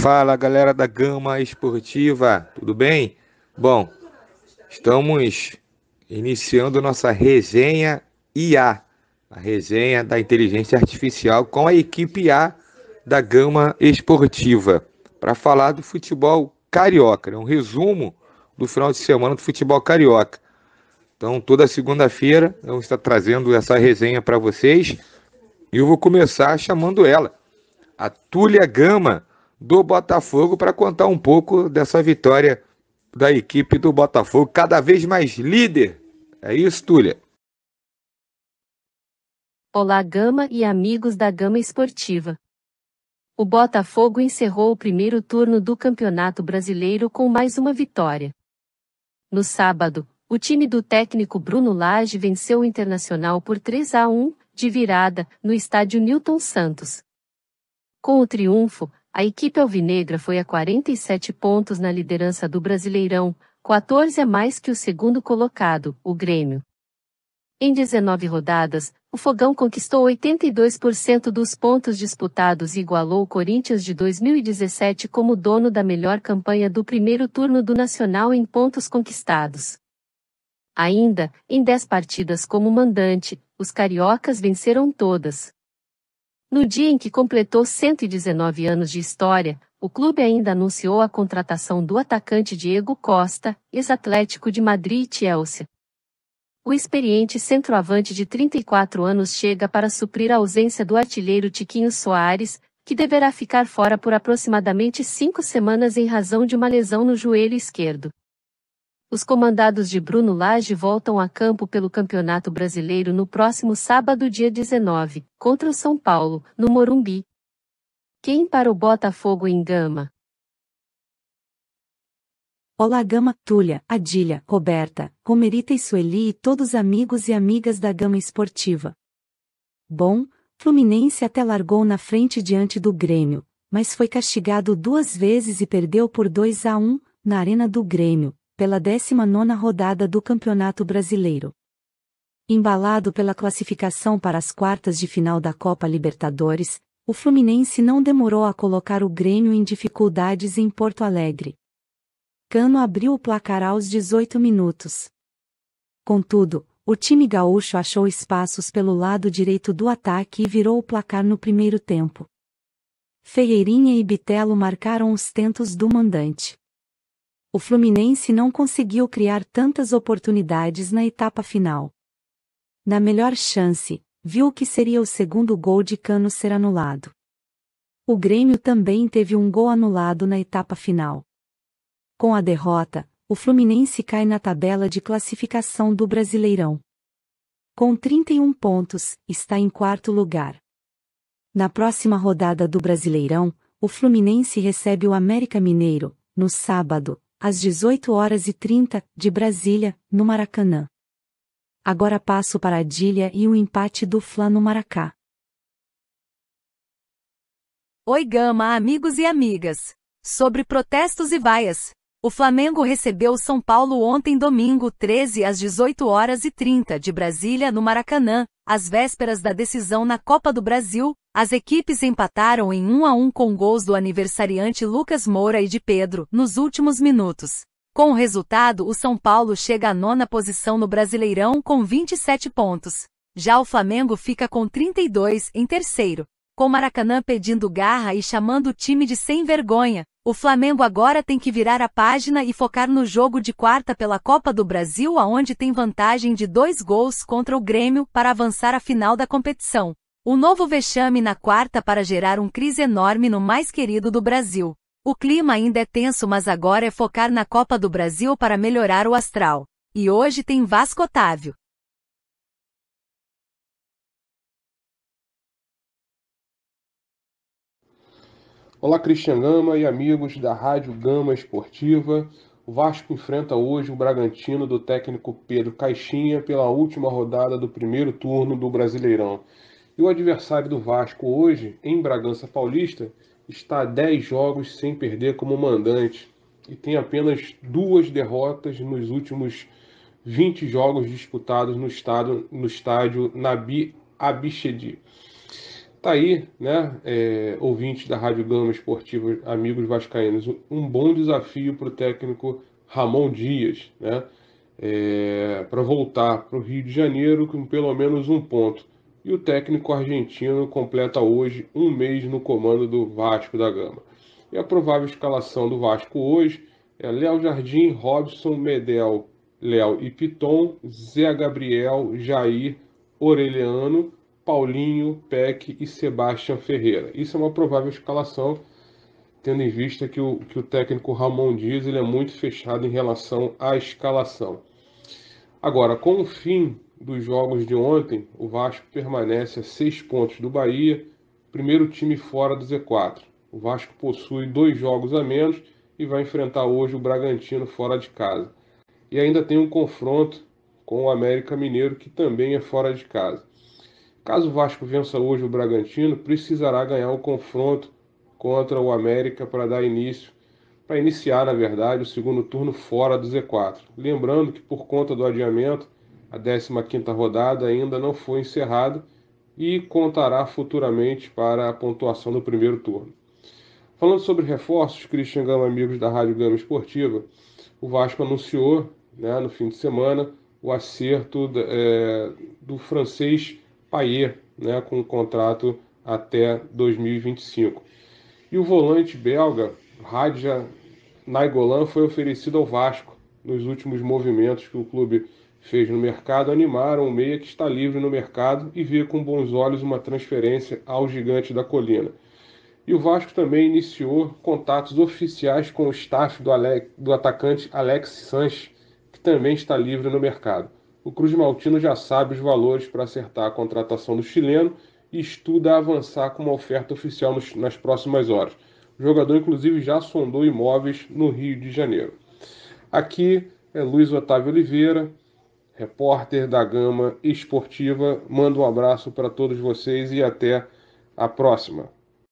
Fala galera da Gama Esportiva, tudo bem? Bom, estamos iniciando nossa resenha IA, a resenha da inteligência artificial com a equipe A da Gama Esportiva, para falar do futebol carioca, né? um resumo do final de semana do futebol carioca. Então, toda segunda-feira, eu estou trazendo essa resenha para vocês e eu vou começar chamando ela, a Túlia Gama do Botafogo para contar um pouco dessa vitória da equipe do Botafogo, cada vez mais líder. É isso, Túlia. Olá, Gama e amigos da Gama Esportiva. O Botafogo encerrou o primeiro turno do Campeonato Brasileiro com mais uma vitória. No sábado, o time do técnico Bruno Lage venceu o Internacional por 3 a 1, de virada, no estádio Newton Santos. Com o triunfo, a equipe alvinegra foi a 47 pontos na liderança do Brasileirão, 14 a mais que o segundo colocado, o Grêmio. Em 19 rodadas, o Fogão conquistou 82% dos pontos disputados e igualou o Corinthians de 2017 como dono da melhor campanha do primeiro turno do Nacional em pontos conquistados. Ainda, em 10 partidas como mandante, os cariocas venceram todas. No dia em que completou 119 anos de história, o clube ainda anunciou a contratação do atacante Diego Costa, ex-atlético de Madrid e Chelsea. O experiente centroavante de 34 anos chega para suprir a ausência do artilheiro Tiquinho Soares, que deverá ficar fora por aproximadamente cinco semanas em razão de uma lesão no joelho esquerdo. Os comandados de Bruno Lage voltam a campo pelo Campeonato Brasileiro no próximo sábado, dia 19, contra o São Paulo, no Morumbi. Quem para o Botafogo em Gama? Olá Gama, Túlia, Adilha, Roberta, Romerita e Sueli e todos amigos e amigas da Gama Esportiva. Bom, Fluminense até largou na frente diante do Grêmio, mas foi castigado duas vezes e perdeu por 2 a 1 na Arena do Grêmio, pela 19ª rodada do Campeonato Brasileiro. Embalado pela classificação para as quartas de final da Copa Libertadores, o Fluminense não demorou a colocar o Grêmio em dificuldades em Porto Alegre. Cano abriu o placar aos 18 minutos. Contudo, o time gaúcho achou espaços pelo lado direito do ataque e virou o placar no primeiro tempo. Ferreirinha e Bitelo marcaram os tentos do mandante o Fluminense não conseguiu criar tantas oportunidades na etapa final. Na melhor chance, viu que seria o segundo gol de Cano ser anulado. O Grêmio também teve um gol anulado na etapa final. Com a derrota, o Fluminense cai na tabela de classificação do Brasileirão. Com 31 pontos, está em quarto lugar. Na próxima rodada do Brasileirão, o Fluminense recebe o América Mineiro, no sábado, às 18 horas e 30, de Brasília, no Maracanã. Agora passo para Adília e o empate do Fla no Maracá. Oi Gama, amigos e amigas. Sobre protestos e vaias, o Flamengo recebeu o São Paulo ontem domingo 13 às 18 horas e 30 de Brasília no Maracanã, às vésperas da decisão na Copa do Brasil. As equipes empataram em 1 a 1 com gols do aniversariante Lucas Moura e de Pedro nos últimos minutos. Com o resultado, o São Paulo chega à nona posição no Brasileirão com 27 pontos. Já o Flamengo fica com 32 em terceiro, com Maracanã pedindo garra e chamando o time de sem vergonha. O Flamengo agora tem que virar a página e focar no jogo de quarta pela Copa do Brasil, aonde tem vantagem de dois gols contra o Grêmio para avançar à final da competição. Um novo vexame na quarta para gerar um crise enorme no mais querido do Brasil. O clima ainda é tenso, mas agora é focar na Copa do Brasil para melhorar o astral. E hoje tem Vasco Otávio. Olá, Cristian Gama e amigos da Rádio Gama Esportiva. O Vasco enfrenta hoje o Bragantino do técnico Pedro Caixinha pela última rodada do primeiro turno do Brasileirão. E o adversário do Vasco hoje, em Bragança Paulista, está a 10 jogos sem perder como mandante e tem apenas duas derrotas nos últimos 20 jogos disputados no, estado, no estádio Nabi Abichedi. Tá aí, né, é, da Rádio Gama Esportiva, amigos vascaínos, um bom desafio para o técnico Ramon Dias, né, é, para voltar para o Rio de Janeiro com pelo menos um ponto. E o técnico argentino completa hoje um mês no comando do Vasco da Gama. E a provável escalação do Vasco hoje é Léo Jardim, Robson, Medel, Léo e Piton, Zé Gabriel, Jair, Orelhano, Paulinho, Peck e Sebastião Ferreira. Isso é uma provável escalação, tendo em vista que o, que o técnico Ramon Dias ele é muito fechado em relação à escalação. Agora, com o fim dos jogos de ontem, o Vasco permanece a seis pontos do Bahia, primeiro time fora do Z4. O Vasco possui dois jogos a menos e vai enfrentar hoje o Bragantino fora de casa. E ainda tem um confronto com o América Mineiro, que também é fora de casa. Caso o Vasco vença hoje o Bragantino, precisará ganhar o um confronto contra o América para dar início, para iniciar, na verdade, o segundo turno fora do Z4. Lembrando que por conta do adiamento, a 15ª rodada ainda não foi encerrada e contará futuramente para a pontuação do primeiro turno. Falando sobre reforços, Christian Gama, amigos da Rádio Gama Esportiva, o Vasco anunciou né, no fim de semana o acerto é, do francês Paier, né, com um contrato até 2025. E o volante belga, Radja Naigolan, foi oferecido ao Vasco. Nos últimos movimentos que o clube fez no mercado, animaram o meia que está livre no mercado e vê com bons olhos uma transferência ao gigante da colina. E o Vasco também iniciou contatos oficiais com o staff do, do atacante Alex Sanches, que também está livre no mercado o Cruz Maltino já sabe os valores para acertar a contratação do chileno e estuda avançar com uma oferta oficial nos, nas próximas horas. O jogador, inclusive, já sondou imóveis no Rio de Janeiro. Aqui é Luiz Otávio Oliveira, repórter da Gama Esportiva. Manda um abraço para todos vocês e até a próxima.